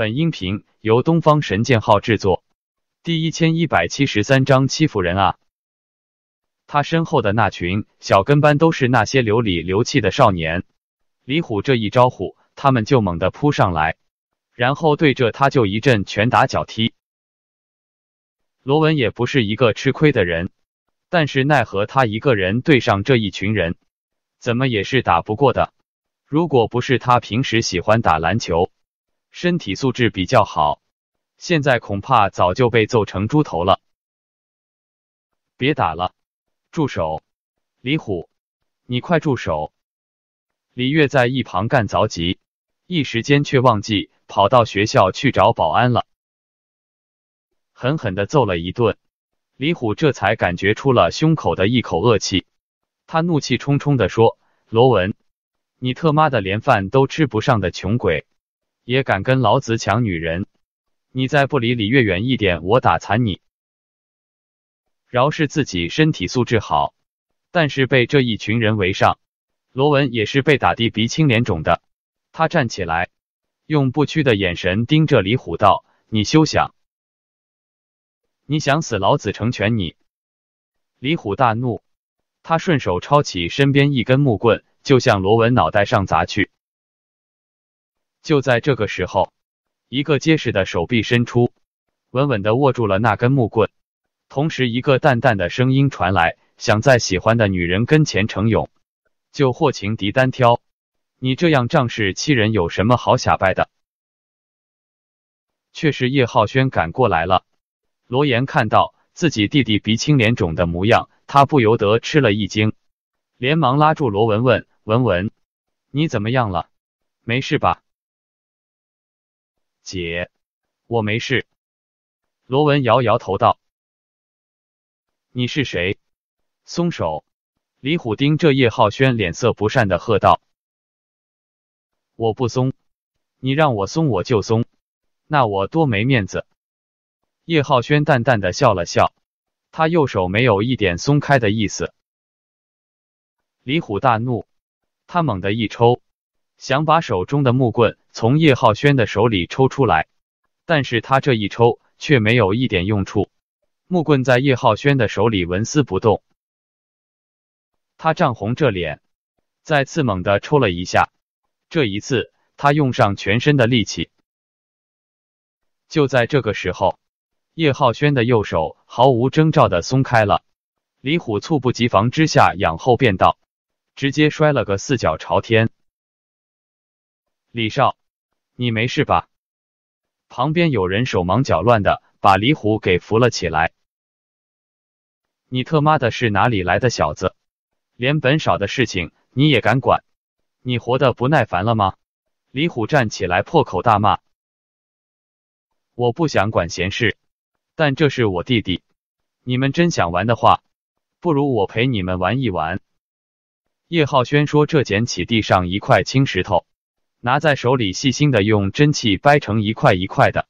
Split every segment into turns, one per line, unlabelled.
本音频由东方神剑号制作，第一千一百七十三章欺负人啊！他身后的那群小跟班都是那些流里流气的少年，李虎这一招呼，他们就猛地扑上来，然后对着他就一阵拳打脚踢。罗文也不是一个吃亏的人，但是奈何他一个人对上这一群人，怎么也是打不过的。如果不是他平时喜欢打篮球，身体素质比较好，现在恐怕早就被揍成猪头了。别打了，住手！李虎，你快住手！李月在一旁干着急，一时间却忘记跑到学校去找保安了。狠狠的揍了一顿，李虎这才感觉出了胸口的一口恶气。他怒气冲冲的说：“罗文，你特妈的连饭都吃不上的穷鬼！”也敢跟老子抢女人？你再不离李月远一点，我打残你！饶是自己身体素质好，但是被这一群人围上，罗文也是被打的鼻青脸肿的。他站起来，用不屈的眼神盯着李虎道：“你休想！你想死，老子成全你！”李虎大怒，他顺手抄起身边一根木棍，就向罗文脑袋上砸去。就在这个时候，一个结实的手臂伸出，稳稳的握住了那根木棍，同时一个淡淡的声音传来：“想在喜欢的女人跟前逞勇，就霍情敌单挑，你这样仗势欺人，有什么好显败的？”却是叶浩轩赶过来了。罗岩看到自己弟弟鼻青脸肿的模样，他不由得吃了一惊，连忙拉住罗文文：“文文，你怎么样了？没事吧？”姐，我没事。罗文摇摇头道：“你是谁？松手！”李虎盯着叶浩轩，脸色不善的喝道：“我不松，你让我松我就松，那我多没面子。”叶浩轩淡淡的笑了笑，他右手没有一点松开的意思。李虎大怒，他猛地一抽。想把手中的木棍从叶浩轩的手里抽出来，但是他这一抽却没有一点用处，木棍在叶浩轩的手里纹丝不动。他涨红着脸，再次猛的抽了一下，这一次他用上全身的力气。就在这个时候，叶浩轩的右手毫无征兆的松开了，李虎猝不及防之下仰后便倒，直接摔了个四脚朝天。李少，你没事吧？旁边有人手忙脚乱的把李虎给扶了起来。你他妈的是哪里来的小子？连本少的事情你也敢管？你活得不耐烦了吗？李虎站起来破口大骂：“我不想管闲事，但这是我弟弟。你们真想玩的话，不如我陪你们玩一玩。”叶浩轩说：“这捡起地上一块青石头。”拿在手里，细心的用针器掰成一块一块的。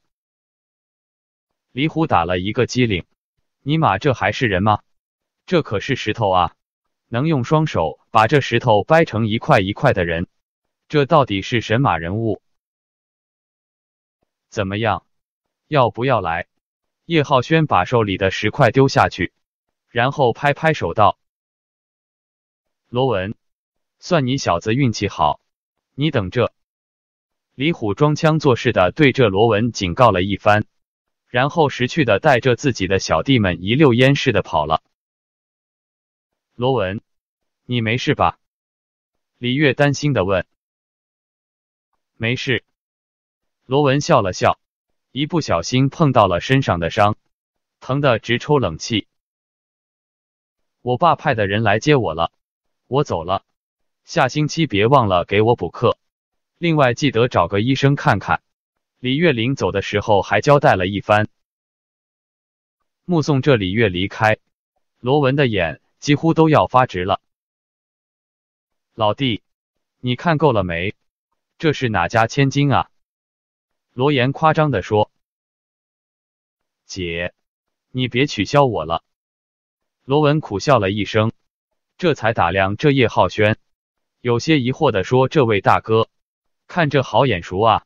李虎打了一个机灵，尼玛，这还是人吗？这可是石头啊！能用双手把这石头掰成一块一块的人，这到底是神马人物？怎么样，要不要来？叶浩轩把手里的石块丢下去，然后拍拍手道：“罗文，算你小子运气好，你等着。”李虎装腔作势的对着罗文警告了一番，然后识趣的带着自己的小弟们一溜烟似的跑了。罗文，你没事吧？李月担心的问。没事，罗文笑了笑，一不小心碰到了身上的伤，疼得直抽冷气。我爸派的人来接我了，我走了，下星期别忘了给我补课。另外，记得找个医生看看。李月玲走的时候还交代了一番。目送着李月离开，罗文的眼几乎都要发直了。老弟，你看够了没？这是哪家千金啊？罗岩夸张地说。姐，你别取笑我了。罗文苦笑了一声，这才打量这叶浩轩，有些疑惑地说：“这位大哥。”看着好眼熟啊！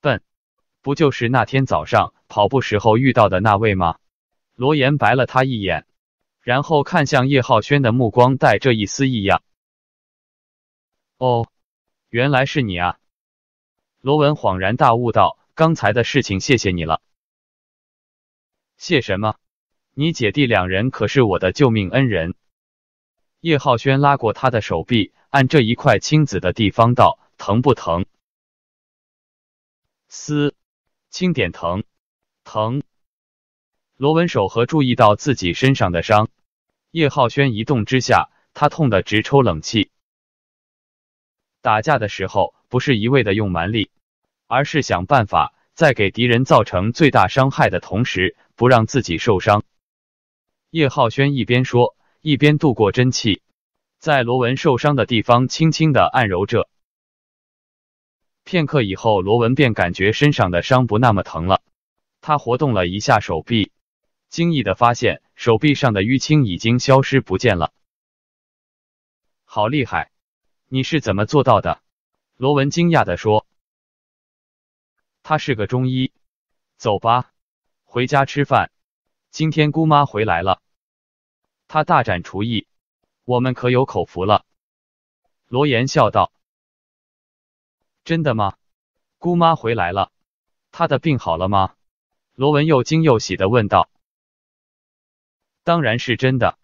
笨，不就是那天早上跑步时候遇到的那位吗？罗岩白了他一眼，然后看向叶浩轩的目光带着一丝异样。哦，原来是你啊！罗文恍然大悟道：“刚才的事情，谢谢你了。”谢什么？你姐弟两人可是我的救命恩人。叶浩轩拉过他的手臂。按这一块青紫的地方，到疼不疼？撕，轻点疼，疼。罗文守和注意到自己身上的伤。叶浩轩一动之下，他痛得直抽冷气。打架的时候不是一味的用蛮力，而是想办法在给敌人造成最大伤害的同时，不让自己受伤。叶浩轩一边说，一边度过真气。在罗文受伤的地方轻轻的按揉着，片刻以后，罗文便感觉身上的伤不那么疼了。他活动了一下手臂，惊异的发现手臂上的淤青已经消失不见了。好厉害！你是怎么做到的？罗文惊讶的说。他是个中医。走吧，回家吃饭。今天姑妈回来了，她大展厨艺。我们可有口福了，罗岩笑道。真的吗？姑妈回来了，她的病好了吗？罗文又惊又喜的问道。当然是真的，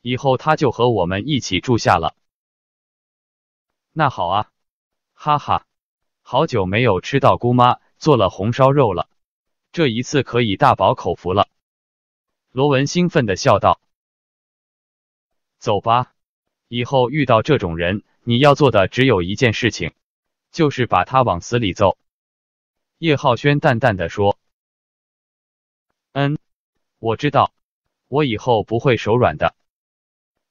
以后她就和我们一起住下了。那好啊，哈哈，好久没有吃到姑妈做了红烧肉了，这一次可以大饱口福了。罗文兴奋的笑道。走吧，以后遇到这种人，你要做的只有一件事情，就是把他往死里揍。”叶浩轩淡淡的说。“嗯，我知道，我以后不会手软的。”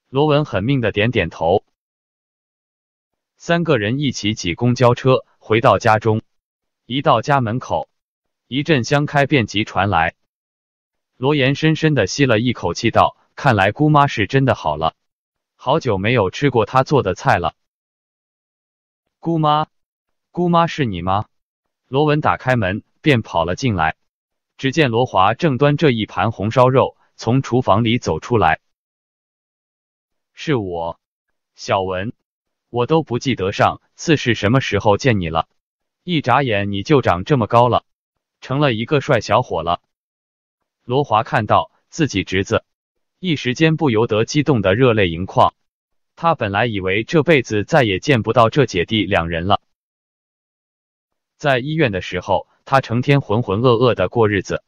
罗文狠命的点点头。三个人一起挤公交车，回到家中。一到家门口，一阵香开遍即传来。罗岩深深的吸了一口气，道。看来姑妈是真的好了，好久没有吃过她做的菜了。姑妈，姑妈是你吗？罗文打开门便跑了进来，只见罗华正端着一盘红烧肉从厨房里走出来。是我，小文，我都不记得上次是什么时候见你了，一眨眼你就长这么高了，成了一个帅小伙了。罗华看到自己侄子。一时间不由得激动的热泪盈眶，他本来以为这辈子再也见不到这姐弟两人了。在医院的时候，他成天浑浑噩噩的过日子，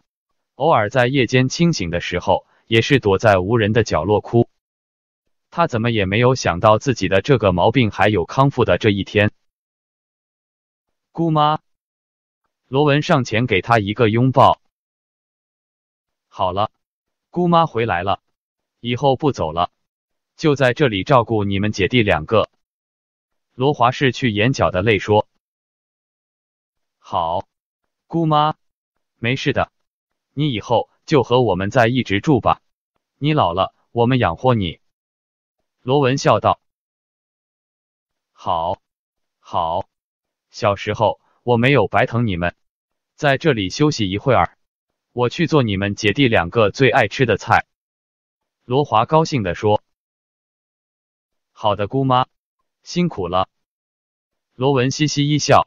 偶尔在夜间清醒的时候，也是躲在无人的角落哭。他怎么也没有想到自己的这个毛病还有康复的这一天。姑妈，罗文上前给他一个拥抱。好了，姑妈回来了。以后不走了，就在这里照顾你们姐弟两个。罗华拭去眼角的泪，说：“好，姑妈，没事的，你以后就和我们在一直住吧。你老了，我们养活你。”罗文笑道：“好好，小时候我没有白疼你们。在这里休息一会儿，我去做你们姐弟两个最爱吃的菜。”罗华高兴地说：“好的，姑妈，辛苦了。”罗文嘻嘻一笑：“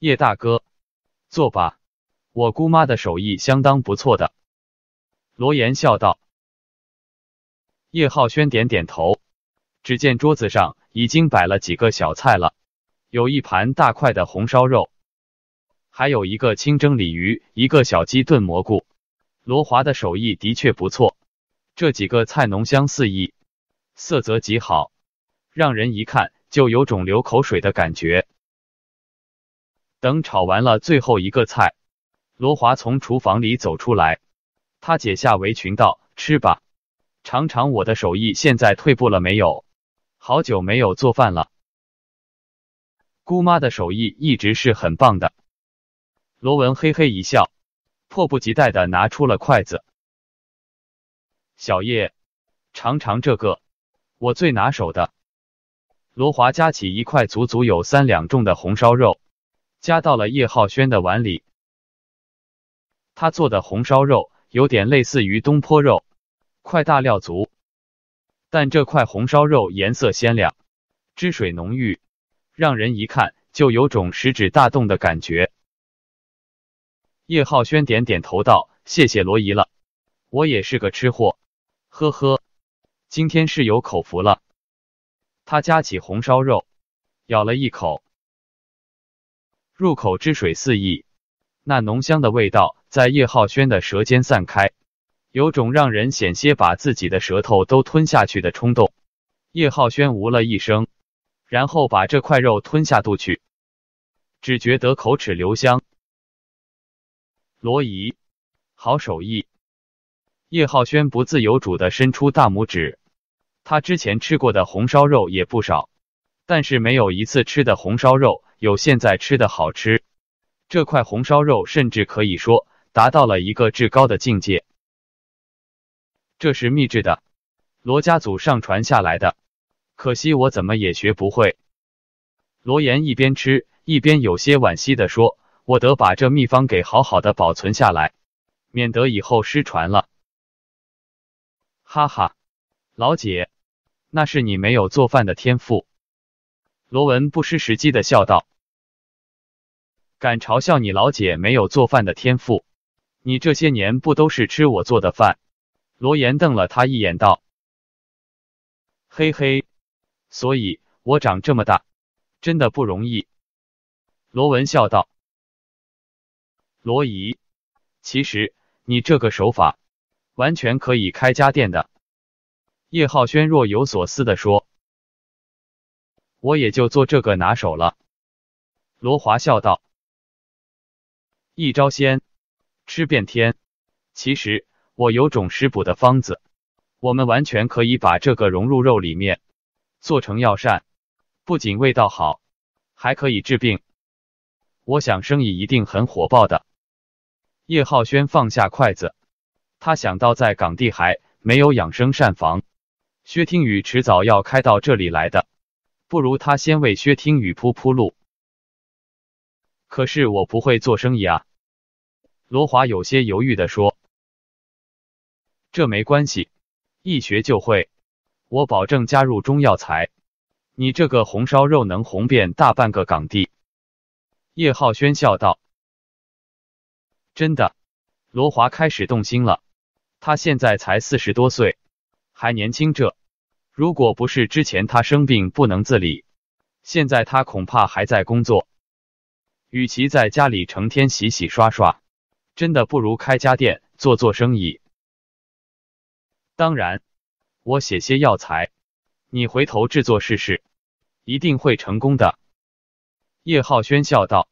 叶大哥，坐吧，我姑妈的手艺相当不错的。”罗岩笑道。叶浩轩点点头。只见桌子上已经摆了几个小菜了，有一盘大块的红烧肉，还有一个清蒸鲤鱼，一个小鸡炖蘑菇。罗华的手艺的确不错，这几个菜浓香四溢，色泽极好，让人一看就有种流口水的感觉。等炒完了最后一个菜，罗华从厨房里走出来，他解下围裙道：“吃吧，尝尝我的手艺，现在退步了没有？好久没有做饭了。”姑妈的手艺一直是很棒的。罗文嘿嘿一笑。迫不及待的拿出了筷子，小叶，尝尝这个，我最拿手的。罗华夹起一块足足有三两重的红烧肉，夹到了叶浩轩的碗里。他做的红烧肉有点类似于东坡肉，块大料足，但这块红烧肉颜色鲜亮，汁水浓郁，让人一看就有种食指大动的感觉。叶浩轩点点头道：“谢谢罗姨了，我也是个吃货，呵呵，今天是有口福了。”他夹起红烧肉，咬了一口，入口汁水四溢，那浓香的味道在叶浩轩的舌尖散开，有种让人险些把自己的舌头都吞下去的冲动。叶浩轩“无了一声，然后把这块肉吞下肚去，只觉得口齿留香。罗姨，好手艺！叶浩轩不自由主的伸出大拇指。他之前吃过的红烧肉也不少，但是没有一次吃的红烧肉有现在吃的好吃。这块红烧肉甚至可以说达到了一个至高的境界。这是秘制的，罗家祖上传下来的，可惜我怎么也学不会。罗岩一边吃一边有些惋惜的说。我得把这秘方给好好的保存下来，免得以后失传了。哈哈，老姐，那是你没有做饭的天赋。罗文不失时机地笑道：“敢嘲笑你老姐没有做饭的天赋？你这些年不都是吃我做的饭？”罗岩瞪了他一眼道：“嘿嘿，所以我长这么大真的不容易。”罗文笑道。罗姨，其实你这个手法完全可以开家店的。叶浩轩若有所思地说：“我也就做这个拿手了。”罗华笑道：“一招鲜，吃遍天。其实我有种食补的方子，我们完全可以把这个融入肉里面，做成药膳，不仅味道好，还可以治病。我想生意一定很火爆的。”叶浩轩放下筷子，他想到在港地还没有养生膳房，薛听雨迟早要开到这里来的，不如他先为薛听雨铺铺路。可是我不会做生意啊，罗华有些犹豫的说。这没关系，一学就会，我保证加入中药材，你这个红烧肉能红遍大半个港地。叶浩轩笑道。真的，罗华开始动心了。他现在才四十多岁，还年轻。这如果不是之前他生病不能自理，现在他恐怕还在工作。与其在家里成天洗洗刷刷，真的不如开家店做做生意。当然，我写些药材，你回头制作试试，一定会成功的。叶浩轩笑道。